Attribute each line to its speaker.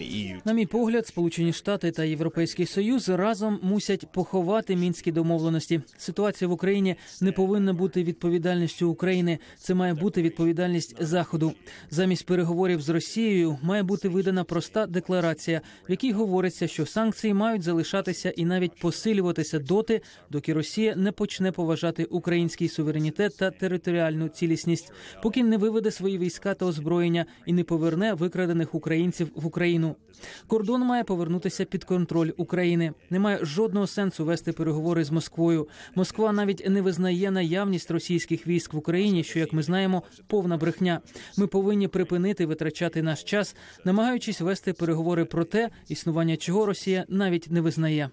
Speaker 1: E
Speaker 2: На мій погляд, Сполучені Штати та Європейський Союз разом мусять поховати мінські домовленості. Ситуація в Україні не повинна бути відповідальністю України. Це має бути відповідальність Заходу. Замість переговорів з Росією має бути видана проста декларація, в якій говориться, що санкції мають залишатися і навіть посилюватися доти, доки Росія не почне поважати український суверенітет та територіальну цілісність, поки не виведе свої війська та озброєння і не поверне викрадених українців мігрантів в Україну. Кордон має повернутися під контроль України. Немає жодного сенсу вести переговори з Москвою. Москва навіть не визнає наявність російських військ в Україні, що, як ми знаємо, повна брехня. Ми повинні припинити витрачати наш час, намагаючись вести переговори про те, існування чого Росія навіть не визнає.